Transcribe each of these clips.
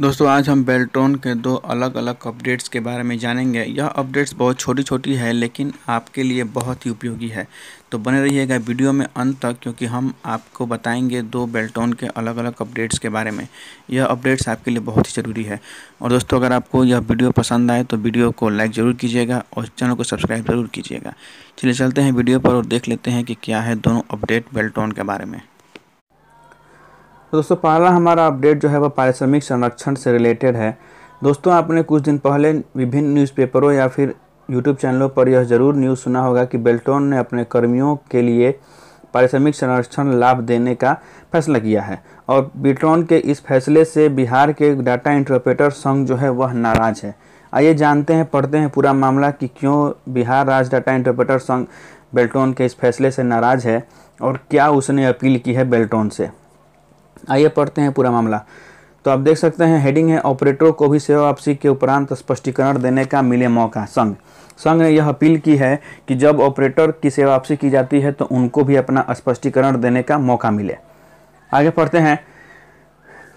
दोस्तों आज हम बेल्टोन के दो अलग अलग अपडेट्स के बारे में जानेंगे यह अपडेट्स बहुत छोटी छोटी है लेकिन आपके लिए बहुत ही उपयोगी है तो बने रहिएगा वीडियो में अंत तक क्योंकि हम आपको बताएंगे दो बेल्टोन के अलग अलग अपडेट्स के बारे में यह अपडेट्स आपके लिए बहुत ही ज़रूरी है और दोस्तों अगर आपको यह वीडियो पसंद आए तो वीडियो को लाइक ज़रूर कीजिएगा और चैनल को सब्सक्राइब ज़रूर कीजिएगा चलिए चलते हैं वीडियो पर और देख लेते हैं कि क्या है दोनों अपडेट बेल्टोन के बारे में तो दोस्तों पहला हमारा अपडेट जो है वह पारिश्रमिक संरक्षण से रिलेटेड है दोस्तों आपने कुछ दिन पहले विभिन्न न्यूज़पेपरों या फिर यूट्यूब चैनलों पर यह ज़रूर न्यूज़ सुना होगा कि बेल्टोन ने अपने कर्मियों के लिए पारिश्रमिक संरक्षण लाभ देने का फैसला किया है और बिल्टोन के इस फैसले से बिहार के डाटा इंटरप्रेटर संघ जो है वह नाराज़ है आइए जानते हैं पढ़ते हैं पूरा मामला कि क्यों बिहार राज्य डाटा इंटरप्रेटर संघ बेल्टोन के इस फैसले से नाराज़ है और क्या उसने अपील की है बेल्टोन से आइए पढ़ते हैं पूरा मामला तो आप देख सकते हैं हेडिंग है ऑपरेटरों को भी सेवा वापसी के उपरांत स्पष्टीकरण देने का मिले मौका संघ संघ ने यह अपील की है कि जब ऑपरेटर की सेवा वापसी की जाती है तो उनको भी अपना स्पष्टीकरण देने का मौका मिले आगे पढ़ते हैं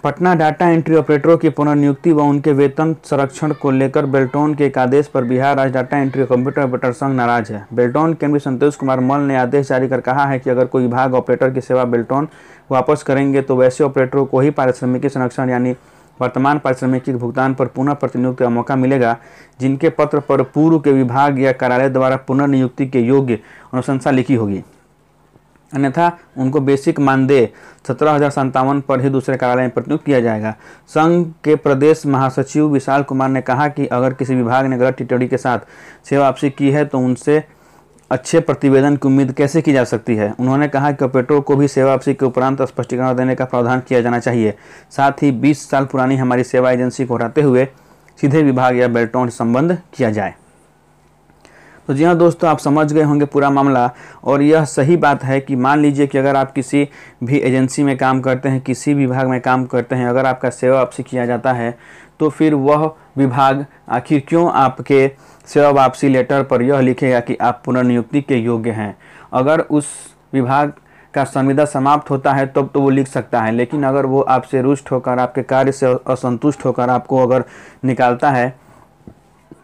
पटना डाटा एंट्री ऑपरेटरों की पुनर्नियुक्ति व उनके वेतन संरक्षण को लेकर बेल्टॉन के एक आदेश पर बिहार राज्य डाटा एंट्री कंप्यूटर ऑपरेटर संघ नाराज है बेल्टॉन के एमपी संतोष कुमार मल ने आदेश जारी कर कहा है कि अगर कोई विभाग ऑपरेटर की सेवा बेल्टॉन वापस करेंगे तो वैसे ऑपरेटरों को ही पारिश्रमिकी संरक्षण यानी वर्तमान पारिश्रमिक के भुगतान पर पुनः प्रतिनियुक्ति का मौका मिलेगा जिनके पत्र पर पूर्व के विभाग या कार्यालय द्वारा पुनर्नियुक्ति के योग्य अनुशंसा लिखी होगी अन्यथा उनको बेसिक मानदेय सत्रह हज़ार संतावन पर ही दूसरे कार्यालय में प्रतियुक्त किया जाएगा संघ के प्रदेश महासचिव विशाल कुमार ने कहा कि अगर किसी विभाग ने गलत टिटोरी के साथ सेवा वापसी की है तो उनसे अच्छे प्रतिवेदन की उम्मीद कैसे की जा सकती है उन्होंने कहा कि ऑपरेटरों को भी सेवा वापसी के उपरांत स्पष्टीकरण देने का प्रावधान किया जाना चाहिए साथ ही 20 साल पुरानी हमारी सेवा एजेंसी को हटाते हुए सीधे विभाग या बेल्टों से संबंध किया जाए तो जी हाँ दोस्तों आप समझ गए होंगे पूरा मामला और यह सही बात है कि मान लीजिए कि अगर आप किसी भी एजेंसी में काम करते हैं किसी विभाग में काम करते हैं अगर आपका सेवा वापसी किया जाता है तो फिर वह विभाग आखिर क्यों आपके सेवा वापसी लेटर पर यह लिखेगा कि आप पुनर्नियुक्ति के योग्य हैं अगर उस विभाग का संविदा समाप्त होता है तब तो, तो वो लिख सकता है लेकिन अगर वो आपसे रुष्ट होकर आपके कार्य से असंतुष्ट होकर आपको अगर निकालता है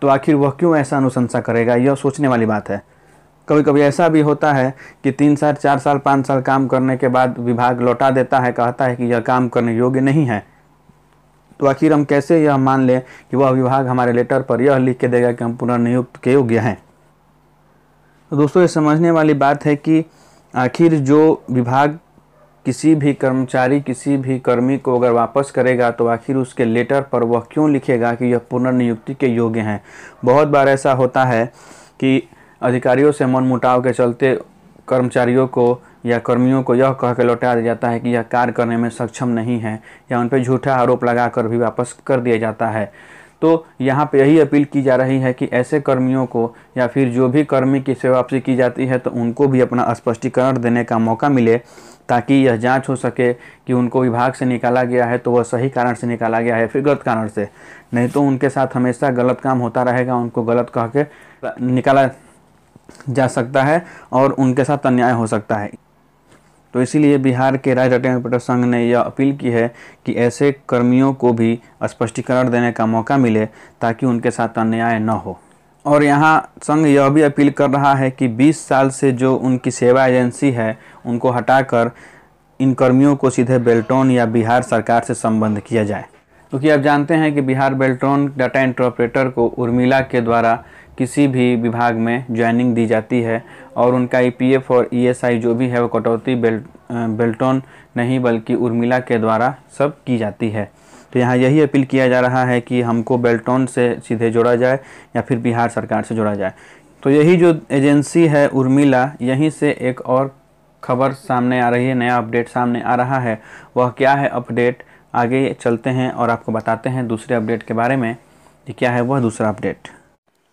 तो आखिर वह क्यों ऐसा अनुशंसा करेगा यह सोचने वाली बात है कभी कभी ऐसा भी होता है कि तीन साल चार साल पाँच साल काम करने के बाद विभाग लौटा देता है कहता है कि यह काम करने योग्य नहीं है तो आखिर हम कैसे यह मान लें कि वह विभाग हमारे लेटर पर यह लिख के देगा कि हम पुनर्नियुक्त के योग्य हैं तो दोस्तों ये समझने वाली बात है कि आखिर जो विभाग किसी भी कर्मचारी किसी भी कर्मी को अगर वापस करेगा तो आखिर उसके लेटर पर वह क्यों लिखेगा कि यह पुनर्नियुक्ति के योग्य हैं बहुत बार ऐसा होता है कि अधिकारियों से मनमुटाव के चलते कर्मचारियों को या कर्मियों को यह कह के लौटा दिया जाता है कि यह कार्य करने में सक्षम नहीं है या उन पर झूठा आरोप लगाकर भी वापस कर दिया जाता है तो यहाँ पे यही अपील की जा रही है कि ऐसे कर्मियों को या फिर जो भी कर्मी की सेवा वापसी की जाती है तो उनको भी अपना स्पष्टीकरण देने का मौका मिले ताकि यह जांच हो सके कि उनको विभाग से निकाला गया है तो वह सही कारण से निकाला गया है फिर गलत कारण से नहीं तो उनके साथ हमेशा गलत काम होता रहेगा उनको गलत कह के निकाला जा सकता है और उनके साथ अन्याय हो सकता है तो इसीलिए बिहार के राज्य डाटा संघ ने यह अपील की है कि ऐसे कर्मियों को भी स्पष्टीकरण देने का मौका मिले ताकि उनके साथ अन्याय न हो और यहाँ संघ यह भी अपील कर रहा है कि 20 साल से जो उनकी सेवा एजेंसी है उनको हटाकर इन कर्मियों को सीधे बेल्टोन या बिहार सरकार से संबंध किया जाए क्योंकि आप जानते हैं कि बिहार बेल्ट्रॉन डाटा इंटरप्रेटर को उर्मिला के द्वारा किसी भी विभाग में ज्वाइनिंग दी जाती है और उनका ईपीएफ e और ईएसआई e जो भी है वो कटौती बेल बेल्टॉन नहीं बल्कि उर्मिला के द्वारा सब की जाती है तो यहाँ यही अपील किया जा रहा है कि हमको बेल्टॉन से सीधे जोड़ा जाए या फिर बिहार सरकार से जोड़ा जाए तो यही जो एजेंसी है उर्मिला यहीं से एक और खबर सामने आ रही है नया अपडेट सामने आ रहा है वह क्या है अपडेट आगे चलते हैं और आपको बताते हैं दूसरे अपडेट के बारे में कि क्या है वह दूसरा अपडेट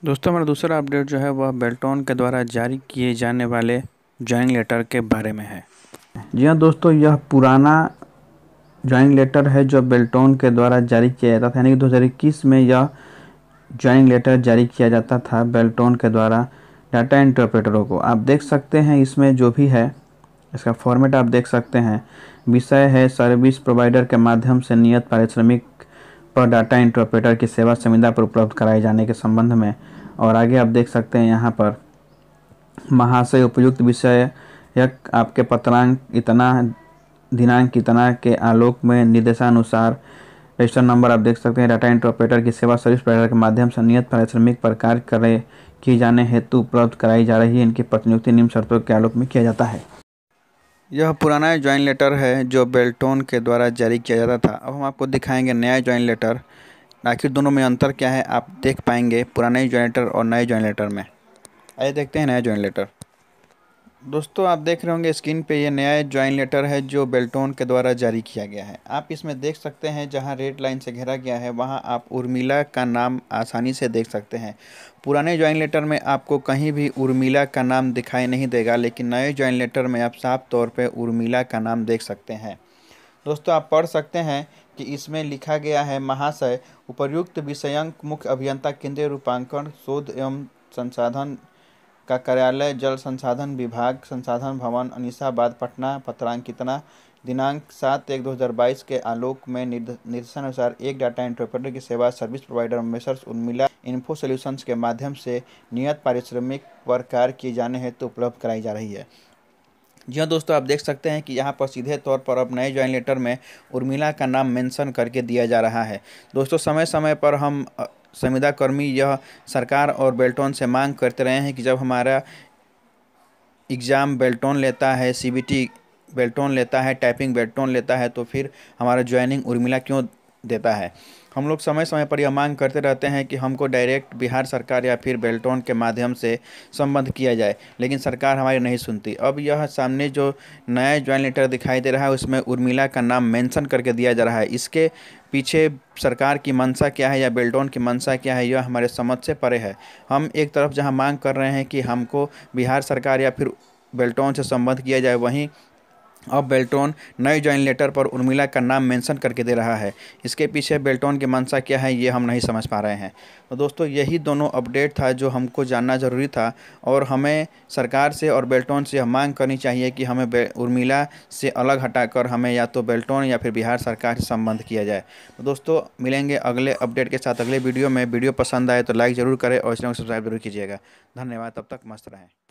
दोस्तों हमारा दूसरा अपडेट जो है वह बेल्टॉन के द्वारा जारी किए जाने वाले ज्वाइंग लेटर के बारे में है जी हाँ दोस्तों यह पुराना ज्वाइंग लेटर है जो बेल्टॉन के द्वारा जारी किया जाता था यानी कि दो में यह ज्वाइंग लेटर जारी किया जाता था बेल्टॉन के द्वारा डाटा इंटरप्रेटरों को आप देख सकते हैं इसमें जो भी है इसका फॉर्मेट आप देख सकते हैं विषय है सर्विस प्रोवाइडर के माध्यम से नियत पारिश्रमिक पर डाटा इंटरप्रेटर की सेवा संविदा पर उपलब्ध कराए जाने के संबंध में और आगे आप देख सकते हैं यहाँ पर महाशय उपयुक्त विषय यक आपके पत्रांक इतना दिनांक इतना के आलोक में निर्देशानुसार रजिस्टर नंबर आप देख सकते हैं डाटा इंटरप्रेटर की सेवा सर्विस प्रोवाइडर के माध्यम से नियत पारिश्रमिक पर कार्य करे किए जाने हेतु उपलब्ध कराई जा रही है इनकी प्रतिनियुक्ति निम्न शर्तों के आलोक में किया जाता है यह पुराना ज्वाइन लेटर है जो बेल्टोन के द्वारा जारी किया जाता था अब हम आपको दिखाएंगे नया ज्वाइन लेटर आखिर दोनों में अंतर क्या है आप देख पाएंगे पुराने ज्वाइन लेटर और नए ज्वाइन लेटर में आइए देखते हैं नया ज्वाइन लेटर दोस्तों आप देख रहे होंगे स्क्रीन पे ये नया ज्वाइन लेटर है जो बेल्टोन के द्वारा जारी किया गया है आप इसमें देख सकते हैं जहां रेड लाइन से घेरा गया है वहां आप उर्मिला का नाम आसानी से देख सकते हैं पुराने ज्वाइन लेटर में आपको कहीं भी उर्मिला का नाम दिखाई नहीं देगा लेकिन नए ज्वाइन लेटर में आप साफ तौर पर उर्मिला का नाम देख सकते हैं दोस्तों आप पढ़ सकते हैं कि इसमें लिखा गया है महाशय उपर्युक्त विषयांक मुख्य अभियंता केंद्रीय रूपांकन शोध एवं संसाधन का कार्यालय जल संसाधन विभाग संसाधन भवन अनिसाबाद पटना पत्रांकितना दिनांक सात एक दो हज़ार बाईस के आलोक में निर्देशानुसार एक डाटा इंटरप्रेटर की सेवा service provider Messrs Urmila info solutions के माध्यम से नियत पारिश्रमिक पर कार्य किए जाने हेतु तो उपलब्ध कराई जा रही है जी हाँ दोस्तों आप देख सकते हैं कि यहाँ पर सीधे तौर पर अब नए ज्वाइन लेटर में उर्मिला का नाम मेंशन करके दिया जा रहा है दोस्तों समय समय पर हम संविदाकर्मी यह सरकार और बेल्टोन से मांग करते रहे हैं कि जब हमारा एग्ज़ाम बेल्टोन लेता है सीबीटी बेल्टोन लेता है टाइपिंग बेल्टोन लेता है तो फिर हमारा ज्वाइनिंग उर्मिला क्यों देता है हम लोग समय समय पर यह मांग करते रहते हैं कि हमको डायरेक्ट बिहार सरकार या फिर बेल्टोन के माध्यम से संबंध किया जाए लेकिन सरकार हमारी नहीं सुनती अब यह सामने जो नया ज्वाइन लेटर दिखाई दे रहा है उसमें उर्मिला का नाम मेंशन करके दिया जा रहा है इसके पीछे सरकार की मंशा क्या है या बेल्टोन की मंशा क्या है यह हमारे समझ से परे है हम एक तरफ जहाँ मांग कर रहे हैं कि हमको बिहार सरकार या फिर बेल्टोन से संबंध किया जाए वहीं अब बेल्टोन नए ज्वाइन लेटर पर उर्मिला का नाम मेंशन करके दे रहा है इसके पीछे बेल्टोन की मंशा क्या है ये हम नहीं समझ पा रहे हैं तो दोस्तों यही दोनों अपडेट था जो हमको जानना ज़रूरी था और हमें सरकार से और बेल्टोन से मांग करनी चाहिए कि हमें उर्मिला से अलग हटाकर हमें या तो बेल्टोन या फिर बिहार सरकार से संबंध किया जाए तो दोस्तों मिलेंगे अगले अपडेट के साथ अगले वीडियो में वीडियो पसंद आए तो लाइक ज़रूर करें और चैनल को सब्सक्राइब जरूर कीजिएगा धन्यवाद तब तक मस्त रहें